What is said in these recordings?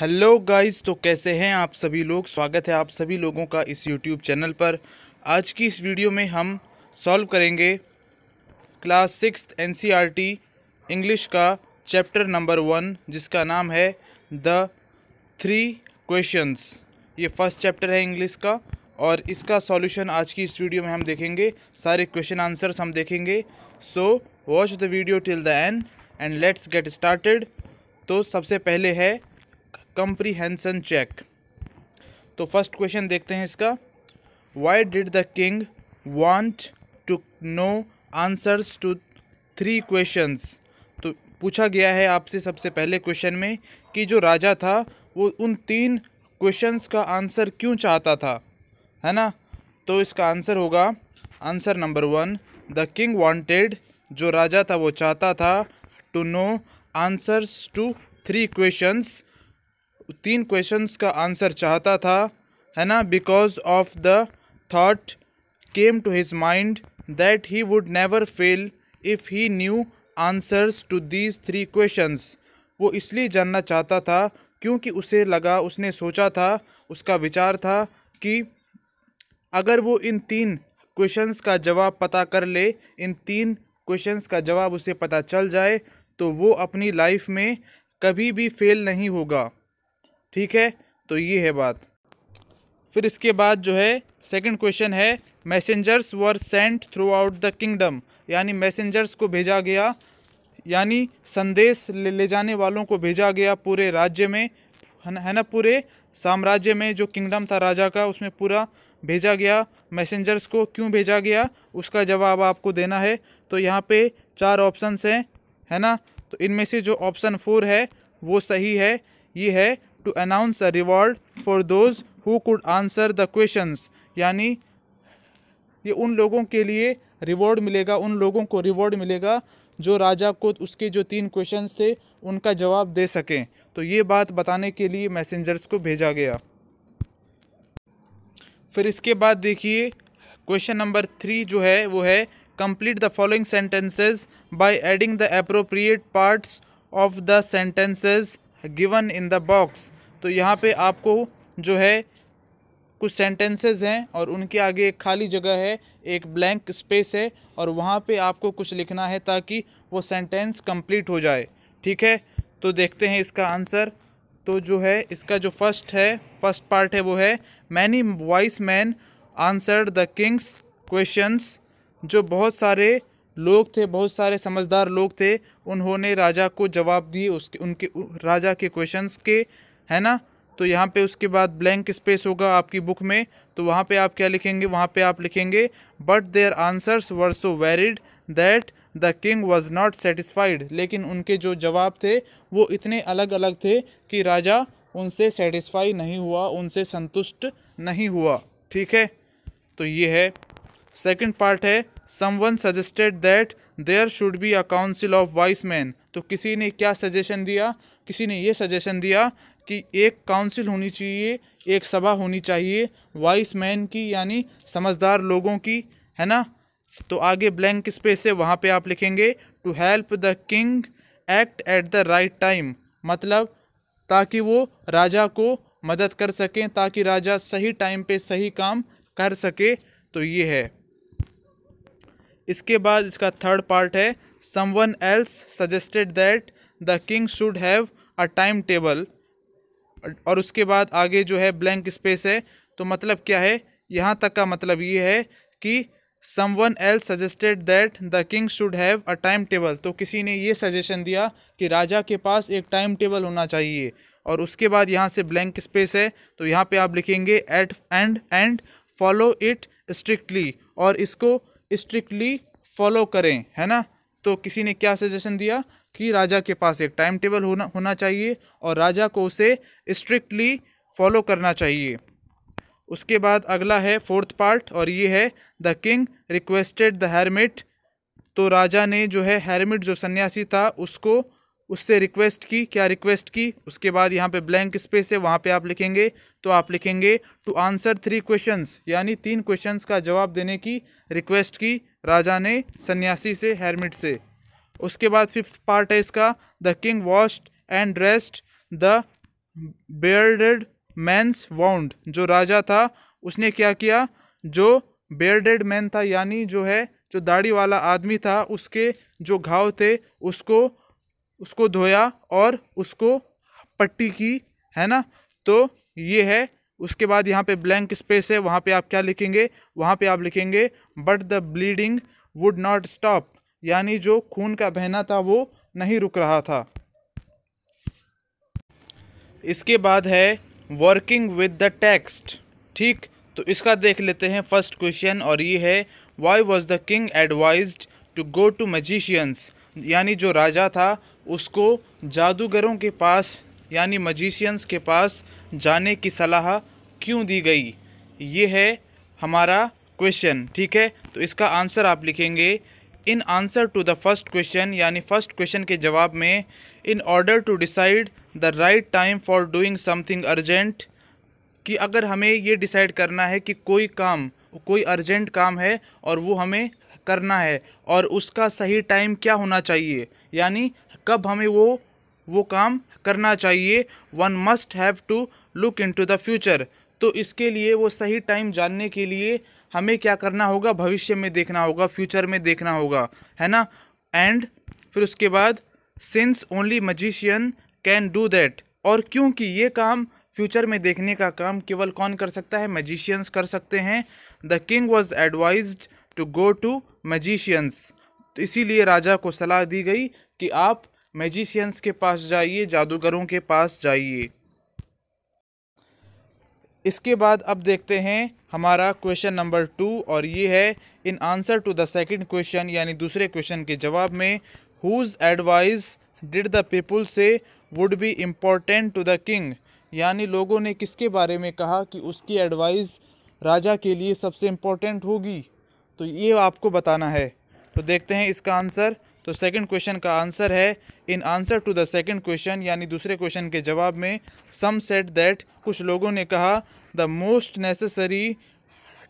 Hello guys तो कैसे हैं आप सभी लोग स्वागत है आप सभी लोगों का इस यूट्यूब चैनल पर आज की इस वीडियो में हम सॉल्व करेंगे class six NCERT English e का चैप्टर नंबर वन जिसका नाम है द थ्री क्वेश्चंस ये फर्स्ट चैप्टर है इंग्लिश का और इसका सॉल्यूशन आज की इस वीडियो में हम देखेंगे सारे क्वेश्चन आंसर्स हम देखेंगे so watch the video till the end and let's get started तो सबसे पहले है कंप्रीहेंसन चेक तो फर्स्ट क्वेश्चन देखते हैं इसका why did the king want to know answers to three questions तो पूछा गया है आपसे सबसे पहले क्वेश्चन में कि जो राजा था वो उन तीन क्वेश्चंस का आंसर क्यों चाहता था है ना तो इसका आंसर होगा answer number one the king wanted जो राजा था वो चाहता था to know answers to three questions तीन क्वेश्चंस का आंसर चाहता था है ना because of the thought came to his mind that he would never fail if he knew answers to these three questions वो इसलिए जानना चाहता था क्योंकि उसे लगा उसने सोचा था उसका विचार था कि अगर वो इन तीन क्वेश्चंस का जवाब पता कर ले इन तीन क्वेश्चंस का जवाब उसे पता चल जाए तो वो अपनी लाइफ में कभी भी फेल नहीं होगा ठीक है तो ये है बात फिर इसके बाद जो है सेकंड क्वेश्चन है messengers were sent throughout the kingdom यानी मैसेंजर्स को भेजा गया यानी संदेश ले, ले जाने वालों को भेजा गया पूरे राज्य में है ना पूरे साम्राज्य में जो किंगडम था राजा का उसमें पूरा भेजा गया मैसेंजर्स को क्यों भेजा गया उसका जवाब आपको देना है तो यहाँ पे चार ऑप्शंस हैं है ना तो इनमें से जो ऑप्शन फोर है वो सही है ये है to announce a reward for those who could answer the questions यानी ये उन लोगों के लिए रिवॉर्ड मिलेगा उन लोगों को रिवॉर्ड मिलेगा जो राजा को उसके जो तीन क्वेश्चंस थे उनका जवाब दे सकें तो ये बात बताने के लिए मैसेंजर्स को भेजा गया फिर इसके बाद देखिए क्वेश्चन नंबर थ्री जो है वो है complete the following sentences by adding the appropriate parts of the sentences given in the box तो यहाँ पे आपको जो है कुछ सेंटेंसेस हैं और उनके आगे एक खाली जगह है एक ब्लैंक स्पेस है और वहाँ पे आपको कुछ लिखना है ताकि वो सेंटेंस कंप्लीट हो जाए ठीक है तो देखते हैं इसका आंसर तो जो है इसका जो फर्स्ट है फर्स्ट पार्ट है वो है many wise man answer the king's questions जो बहुत सारे लोग थे बहुत सारे समझदार लोग थे उन्होंने राजा को जवाब दिए उसके उनके राजा के क्वेश्चंस के है ना तो यहाँ पे उसके बाद ब्लैंक स्पेस होगा आपकी बुक में तो वहाँ पे आप क्या लिखेंगे वहाँ पे आप लिखेंगे but their answers were so varied that the king was not satisfied लेकिन उनके जो जवाब थे वो इतने अलग अलग थे कि राजा उनसे सेटिस्फाई नहीं हुआ उनसे संतुष्ट नहीं हुआ ठीक है तो ये है सेकेंड पार्ट है someone suggested that there should be a council of wise man तो किसी ने क्या सजेशन दिया किसी ने ये सजेशन दिया कि एक काउंसिल होनी चाहिए एक सभा होनी चाहिए वाइस मैन की यानी समझदार लोगों की है ना तो आगे ब्लैंक स्पेस है वहाँ पे आप लिखेंगे to help the king act at the right time मतलब ताकि वो राजा को मदद कर सकें ताकि राजा सही टाइम पे सही काम कर सके तो ये है इसके बाद इसका थर्ड पार्ट है someone else suggested that the king should have a time table और उसके बाद आगे जो है ब्लैंक स्पेस है तो मतलब क्या है यहाँ तक का मतलब ये है कि someone else suggested that the king should have a time table तो किसी ने ये सजेशन दिया कि राजा के पास एक टाइम टेबल होना चाहिए और उसके बाद यहाँ से ब्लैंक स्पेस है तो यहाँ पे आप लिखेंगे at end and follow it strictly और इसको स्ट्रिक्टली फॉलो करें है ना तो किसी ने क्या सजेशन दिया कि राजा के पास एक टाइम टेबल होना होना चाहिए और राजा को उसे स्ट्रिक्टली फॉलो करना चाहिए उसके बाद अगला है फोर्थ पार्ट और ये है the king requested the hermit तो राजा ने जो है हेरमिट जो सन्यासी था उसको उससे रिक्वेस्ट की क्या रिक्वेस्ट की उसके बाद यहाँ पे ब्लैंक स्पेस है वहाँ पे आप लिखेंगे तो आप लिखेंगे टू आंसर थ्री क्वेश्चंस यानी तीन क्वेश्चंस का जवाब देने की रिक्वेस्ट की राजा ने सन्यासी से हेरमिट से उसके बाद फिफ्थ पार्ट है इसका the king washed and dressed the bearded man's wound जो राजा था उसने क्या किया जो बेयरडेड मैन था यानी जो है जो दाढ़ी वाला आदमी था उसके जो घाव थे उसको उसको धोया और उसको पट्टी की है ना तो ये है उसके बाद यहाँ पे ब्लैंक स्पेस है वहाँ पे आप क्या लिखेंगे वहाँ पे आप लिखेंगे but the bleeding would not stop यानी जो खून का बहना था वो नहीं रुक रहा था इसके बाद है वर्किंग विद द टेक्स्ट ठीक तो इसका देख लेते हैं फर्स्ट क्वेश्चन और ये है why was the king advise to go to magicians यानी जो राजा था उसको जादूगरों के पास यानी मजिशियंस के पास जाने की सलाह क्यों दी गई ये है हमारा क्वेश्चन ठीक है तो इसका आंसर आप लिखेंगे in answer to the first question यानी फर्स्ट क्वेश्चन के जवाब में in order to decide the right time for doing something urgent कि अगर हमें ये डिसाइड करना है कि कोई काम कोई अर्जेंट काम है और वो हमें करना है और उसका सही टाइम क्या होना चाहिए यानी कब हमें वो वो काम करना चाहिए one must have to look into the future तो इसके लिए वो सही टाइम जानने के लिए हमें क्या करना होगा भविष्य में देखना होगा फ्यूचर में देखना होगा है ना एंड फिर उसके बाद since only magician can do that और क्योंकि ये काम फ्यूचर में देखने का काम केवल कौन कर सकता है मजिशियंस कर सकते हैं the king was advise to go to magicians इसीलिए राजा को सलाह दी गई कि आप मैजिशियंस के पास जाइए जादूगरों के पास जाइए इसके बाद अब देखते हैं हमारा क्वेश्चन नंबर टू और ये है in answer to the second question यानी दूसरे क्वेश्चन के जवाब में whose advice did the people say would be important to the king यानी लोगों ने किसके बारे में कहा कि उसकी एडवाइस राजा के लिए सबसे इम्पोर्टेंट होगी तो ये आपको बताना है तो देखते हैं इसका आंसर तो सेकंड क्वेश्चन का आंसर है in answer to the second question यानी दूसरे क्वेश्चन के जवाब में सम सेट दैट कुछ लोगों ने कहा the most necessary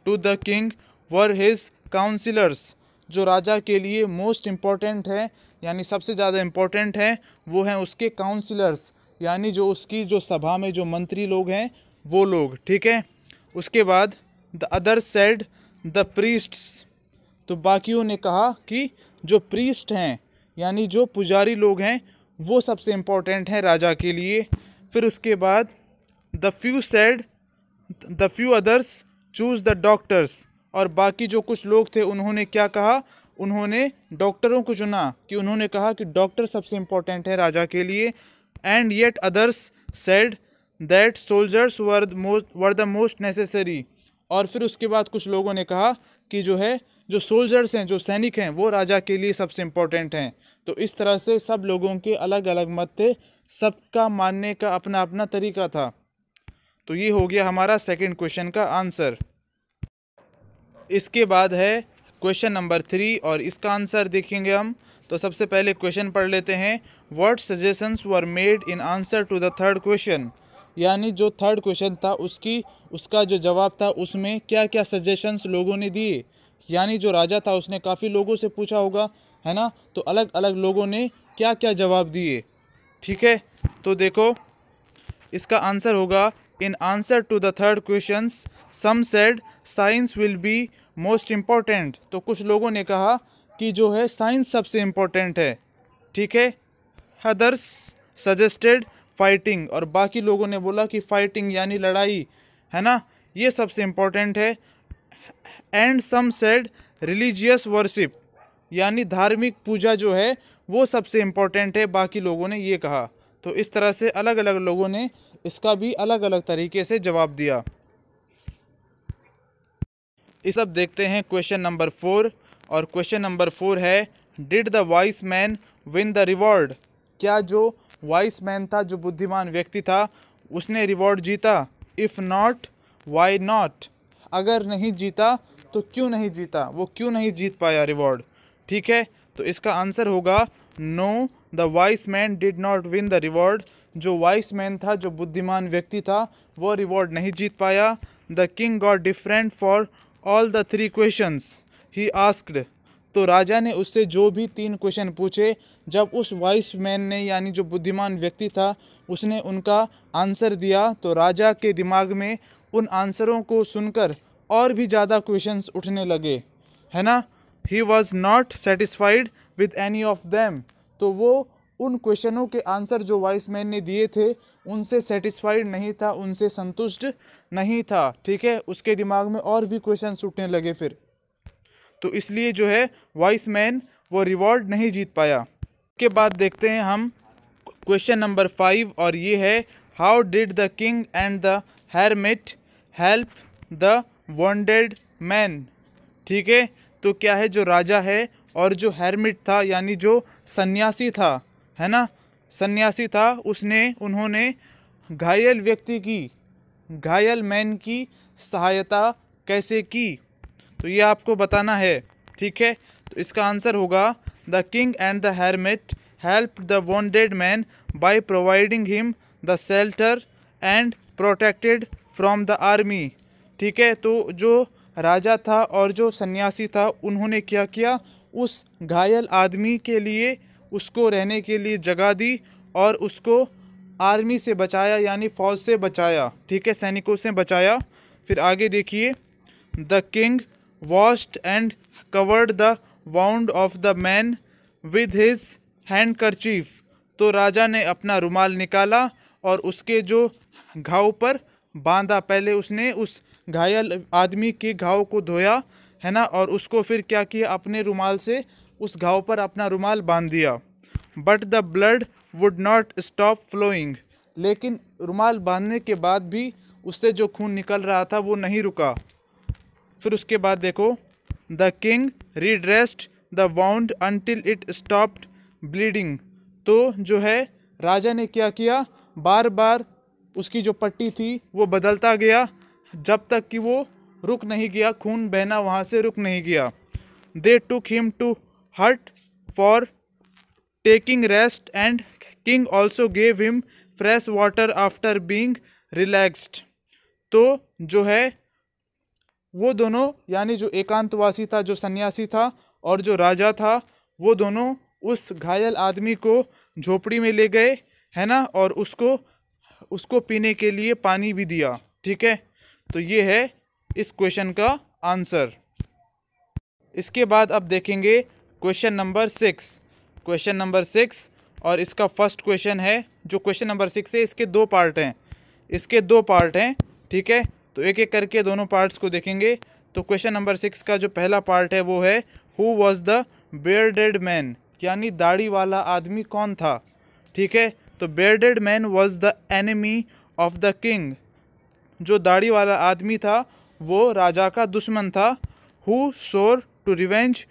to the king were his councillors जो राजा के लिए मोस्ट इम्पॉर्टेंट है यानी सबसे ज़्यादा इम्पॉर्टेंट है वो हैं उसके काउंसिलर्स यानी जो उसकी जो सभा में जो मंत्री लोग हैं वो लोग ठीक है उसके बाद the other said the priests तो बाकियों ने कहा कि जो प्रीस्ट हैं यानी जो पुजारी लोग हैं वो सबसे इम्पॉर्टेंट हैं राजा के लिए फिर उसके बाद the few said the few others choose the doctors और बाकी जो कुछ लोग थे उन्होंने क्या कहा उन्होंने डॉक्टरों को चुना कि उन्होंने कहा कि डॉक्टर सबसे इम्पोर्टेंट है राजा के लिए and yet others said that soldiers were most were the most necessary और फिर उसके बाद कुछ लोगों ने कहा कि जो है जो सोल्जर्स हैं जो सैनिक हैं वो राजा के लिए सबसे इम्पोर्टेंट हैं तो इस तरह से सब लोगों के अलग अलग मत थे सबका मानने का अपना अपना तरीका था तो ये हो गया हमारा सेकंड क्वेश्चन का आंसर इसके बाद है क्वेश्चन नंबर थ्री और इसका आंसर देखेंगे हम तो सबसे पहले क्वेश्चन पढ़ लेते हैं what suggestions were made in answer to the third question यानी जो थर्ड क्वेश्चन था उसकी उसका जो जवाब था उसमें क्या क्या सजेशंस लोगों ने दिए यानी जो राजा था उसने काफ़ी लोगों से पूछा होगा है ना तो अलग अलग लोगों ने क्या क्या जवाब दिए ठीक है तो देखो इसका आंसर होगा In answer to the third questions, some said science will be most important. तो कुछ लोगों ने कहा कि जो है साइंस सबसे इम्पोर्टेंट है ठीक है हदर्स सजेस्टेड फाइटिंग और बाकी लोगों ने बोला कि फाइटिंग यानी लड़ाई है ना ये सबसे इम्पोर्टेंट है and some said religious worship यानी धार्मिक पूजा जो है वो सबसे इम्पोर्टेंट है बाकी लोगों ने ये कहा तो इस तरह से अलग अलग लोगों ने इसका भी अलग अलग तरीके से जवाब दिया इस अब देखते हैं क्वेश्चन नंबर फोर और क्वेश्चन नंबर फोर है did the wise man win the reward क्या जो वाइस मैन था जो बुद्धिमान व्यक्ति था उसने रिवॉर्ड जीता इफ़ नॉट वाई नॉट अगर नहीं जीता तो क्यों नहीं जीता वो क्यों नहीं जीत पाया रिवॉर्ड ठीक है तो इसका आंसर होगा no the wise man did not win the reward जो वाइस मैन था जो बुद्धिमान व्यक्ति था वो रिवॉर्ड नहीं जीत पाया the king got different for all the three questions he asked तो राजा ने उससे जो भी तीन क्वेश्चन पूछे जब उस वाइस मैन ने यानी जो बुद्धिमान व्यक्ति था उसने उनका आंसर दिया तो राजा के दिमाग में उन आंसरों को सुनकर और भी ज़्यादा क्वेश्चंस उठने लगे है ना he was not satisfied with any of them तो वो उन क्वेश्चनों के आंसर जो वाइस मैन ने दिए थे उनसे सेटिस्फाइड नहीं था उनसे संतुष्ट नहीं था ठीक है उसके दिमाग में और भी क्वेश्चन उठने लगे फिर तो इसलिए जो है वाइस मैन वो रिवॉर्ड नहीं जीत पाया के बाद देखते हैं हम क्वेश्चन नंबर फाइव और ये है how did the king and the hermit help the wounded man ठीक है तो क्या है जो राजा है और जो हेरमिट था यानी जो सन्यासी था है ना सन्यासी था उसने उन्होंने घायल व्यक्ति की घायल मैन की सहायता कैसे की तो ये आपको बताना है ठीक है तो इसका आंसर होगा the king and the hermit help the wounded man by providing him the shelter and protected from the army ठीक है तो जो राजा था और जो सन्यासी था उन्होंने क्या किया उस घायल आदमी के लिए उसको रहने के लिए जगह दी और उसको आर्मी से बचाया यानी फौज से बचाया ठीक है सैनिकों से बचाया फिर आगे देखिए the king washed and covered the wound of the man with his handkerchief तो राजा ने अपना रुमाल निकाला और उसके जो घाव पर बांधा पहले उसने उस घायल आदमी के घाव को धोया है ना और उसको फिर क्या किया अपने रुमाल से उस घाव पर अपना रुमाल बांध दिया but the blood would not stop flowing लेकिन रुमाल बांधने के बाद भी उससे जो खून निकल रहा था वो नहीं रुका फिर उसके बाद देखो the king redressed the wound until it stopped bleeding तो जो है राजा ने क्या किया बार बार उसकी जो पट्टी थी वो बदलता गया जब तक कि वो रुक नहीं गया खून बहना वहाँ से रुक नहीं गया they took him to hut for taking rest and king also gave him fresh water after being relaxed तो जो है वो दोनों यानी जो एकांतवासी था जो सन्यासी था और जो राजा था वो दोनों उस घायल आदमी को झोपड़ी में ले गए है ना और उसको उसको पीने के लिए पानी भी दिया ठीक है तो ये है इस क्वेश्चन का आंसर इसके बाद अब देखेंगे question number six question number six और इसका फर्स्ट क्वेश्चन है जो क्वेश्चन नंबर सिक्स है इसके दो पार्ट हैं इसके दो पार्ट हैं ठीक है तो एक एक करके दोनों पार्ट्स को देखेंगे तो क्वेश्चन नंबर सिक्स का जो पहला पार्ट है वो है who was the bearded man यानी दाढ़ी वाला आदमी कौन था ठीक है तो bearded man was the enemy of the king जो दाढ़ी वाला आदमी था वो राजा का दुश्मन था who swore to revenge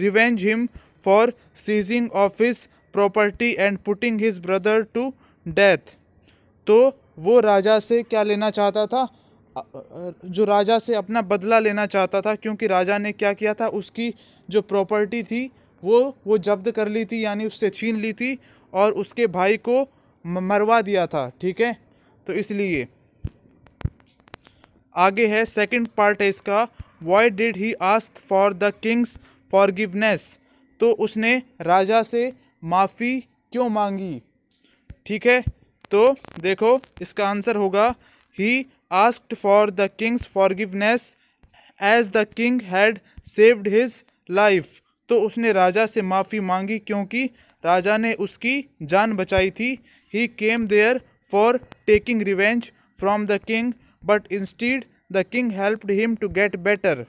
revenge him for seizing of his property and putting his brother to death तो वो राजा से क्या लेना चाहता था जो राजा से अपना बदला लेना चाहता था क्योंकि राजा ने क्या किया था उसकी जो प्रॉपर्टी थी वो वो जब्त कर ली थी यानी उससे छीन ली थी और उसके भाई को मरवा दिया था ठीक है तो इसलिए आगे है सेकंड पार्ट है इसका why did he ask for the king's forgiveness तो उसने राजा से माफ़ी क्यों मांगी ठीक है तो देखो इसका आंसर होगा he asked for the king's forgiveness as the king had saved his life तो उसने राजा से माफ़ी मांगी क्योंकि राजा ने उसकी जान बचाई थी he came there for taking revenge from the king but instead the king helped him to get better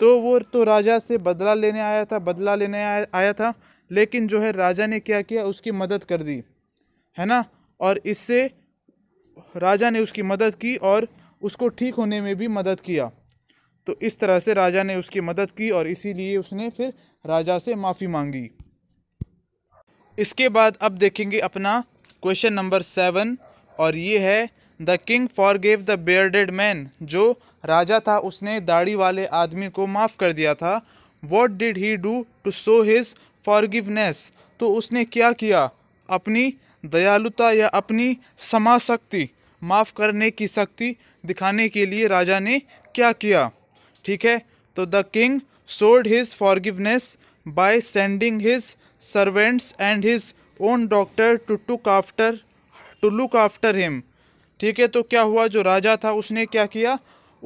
तो वो तो राजा से बदला लेने आया था बदला लेने आया, आया था लेकिन जो है राजा ने क्या किया उसकी मदद कर दी है ना और इससे राजा ने उसकी मदद की और उसको ठीक होने में भी मदद किया तो इस तरह से राजा ने उसकी मदद की और इसीलिए उसने फिर राजा से माफ़ी मांगी इसके बाद अब देखेंगे अपना क्वेश्चन नंबर सेवन और ये है the king forgave the bearded man जो राजा था उसने दाढ़ी वाले आदमी को माफ़ कर दिया था what did he do to show his forgiveness तो उसने क्या किया अपनी दयालुता या अपनी समा शक्ति माफ़ करने की शक्ति दिखाने के लिए राजा ने क्या किया ठीक है तो the king showed his forgiveness by sending his servants and his own doctor to took after to look after him ठीक है तो क्या हुआ जो राजा था उसने क्या किया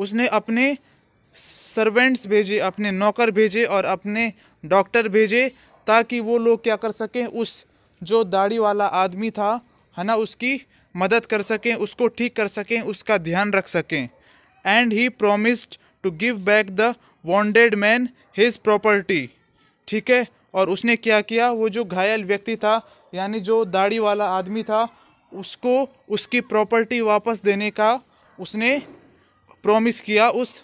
उसने अपने सर्वेंट्स भेजे अपने नौकर भेजे और अपने डॉक्टर भेजे ताकि वो लोग क्या कर सकें उस जो दाढ़ी वाला आदमी था है ना उसकी मदद कर सकें उसको ठीक कर सकें उसका ध्यान रख सकें and he promised to give back the wounded man his property ठीक है और उसने क्या किया वो जो घायल व्यक्ति था यानी जो दाढ़ी वाला आदमी था उसको उसकी प्रॉपर्टी वापस देने का उसने प्रॉमिस किया उस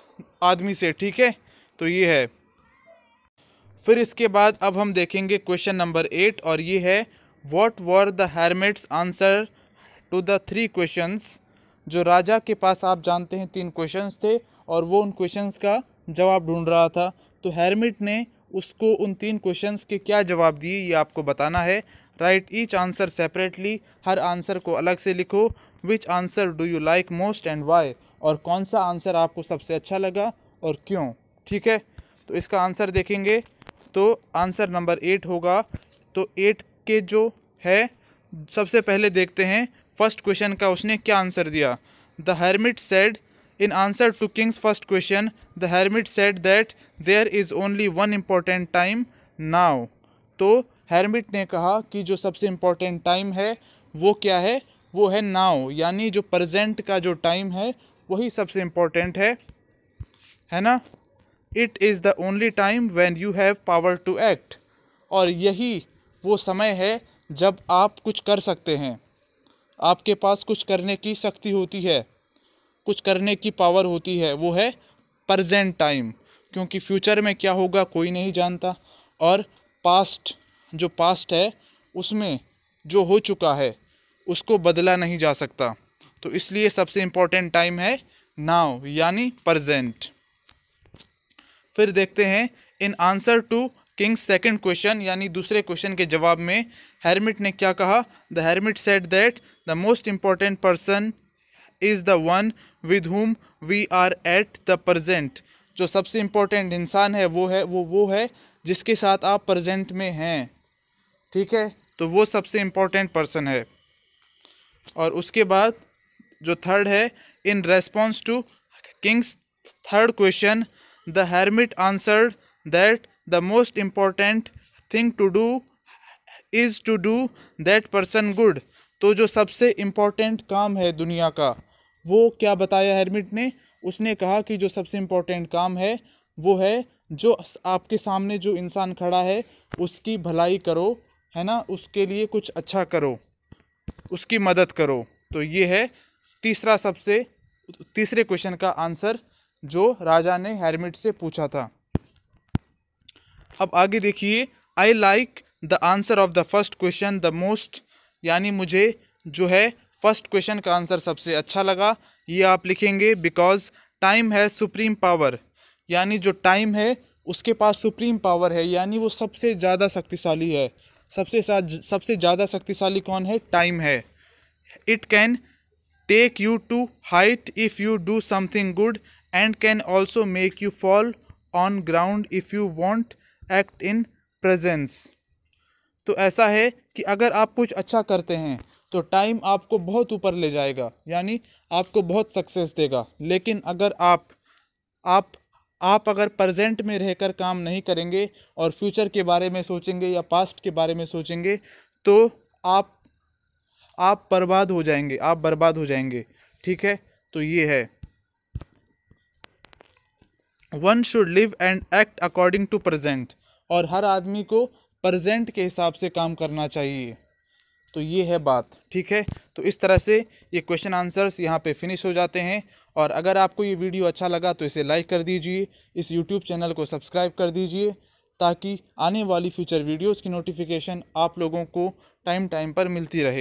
आदमी से ठीक है तो ये है फिर इसके बाद अब हम देखेंगे क्वेश्चन नंबर एट और ये है what were the hermit's answer to the three questions जो राजा के पास आप जानते हैं तीन क्वेश्चंस थे और वो उन क्वेश्चंस का जवाब ढूंढ रहा था तो हेरमिट ने उसको उन तीन क्वेश्चंस के क्या जवाब दिए ये आपको बताना है राइट ईच आंसर सेपरेटली हर आंसर को अलग से लिखो which answer do you like most and why और कौन सा आंसर आपको सबसे अच्छा लगा और क्यों ठीक है तो इसका आंसर देखेंगे तो आंसर नंबर एट होगा तो एट के जो है सबसे पहले देखते हैं फर्स्ट क्वेश्चन का उसने क्या आंसर दिया the hermit said in answer to king's first question the hermit said that there is only one important time now तो हेरमिट ने कहा कि जो सबसे इम्पोर्टेंट टाइम है वो क्या है वो है नाव यानी जो प्रजेंट का जो टाइम है वही सबसे इम्पोर्टेंट है है ना it is the only time when you have power to act और यही वो समय है जब आप कुछ कर सकते हैं आपके पास कुछ करने की शक्ति होती है कुछ करने की पावर होती है वो है प्रजेंट टाइम क्योंकि फ्यूचर में क्या होगा कोई नहीं जानता और पास्ट जो पास्ट है उसमें जो हो चुका है उसको बदला नहीं जा सकता तो इसलिए सबसे इम्पोर्टेंट टाइम है नाव यानी प्रजेंट फिर देखते हैं in answer to king's second question यानी दूसरे क्वेश्चन के जवाब में हेरमिट ने क्या कहा the hermit said that the most important person is the one with whom we are at the present जो सबसे इम्पोर्टेंट इंसान है वो है वो वो है जिसके साथ आप प्रजेंट में हैं ठीक है तो वो सबसे इम्पोर्टेंट पर्सन है और उसके बाद जो थर्ड है in response to king's third question the hermit answer that the most important thing to do is to do that person good तो जो सबसे इम्पोर्टेंट काम है दुनिया का वो क्या बताया हेरमिट ने उसने कहा कि जो सबसे इम्पोर्टेंट काम है वो है जो आपके सामने जो इंसान खड़ा है उसकी भलाई करो है ना उसके लिए कुछ अच्छा करो उसकी मदद करो तो ये है तीसरा सबसे तीसरे क्वेश्चन का आंसर जो राजा ने हेरमिट से पूछा था अब आगे देखिए I like the answer of the first question the most यानी मुझे जो है फर्स्ट क्वेश्चन का आंसर सबसे अच्छा लगा ये आप लिखेंगे बिकॉज टाइम है सुप्रीम पावर यानी जो टाइम है उसके पास सुप्रीम पावर है यानी वो सबसे ज़्यादा शक्तिशाली है सबसे सबसे ज़्यादा शक्तिशाली कौन है टाइम है it can take you to height if you do something good and can also make you fall on ground if you want act in presence तो ऐसा है कि अगर आप कुछ अच्छा करते हैं तो टाइम आपको बहुत ऊपर ले जाएगा यानी आपको बहुत सक्सेस देगा लेकिन अगर आप आप आप अगर प्रेजेंट में रहकर काम नहीं करेंगे और फ्यूचर के बारे में सोचेंगे या पास्ट के बारे में सोचेंगे तो आप आप बर्बाद हो जाएंगे आप बर्बाद हो जाएंगे ठीक है तो ये है one should live and act according to present और हर आदमी को प्रजेंट के हिसाब से काम करना चाहिए तो ये है बात ठीक है तो इस तरह से ये क्वेश्चन आंसर्स यहाँ पे फिनिश हो जाते हैं और अगर आपको ये वीडियो अच्छा लगा तो इसे लाइक कर दीजिए इस यूट्यूब चैनल को सब्सक्राइब कर दीजिए ताकि आने वाली फ्यूचर वीडियोज़ की नोटिफिकेशन आप लोगों को टाइम टाइम पर मिलती रहे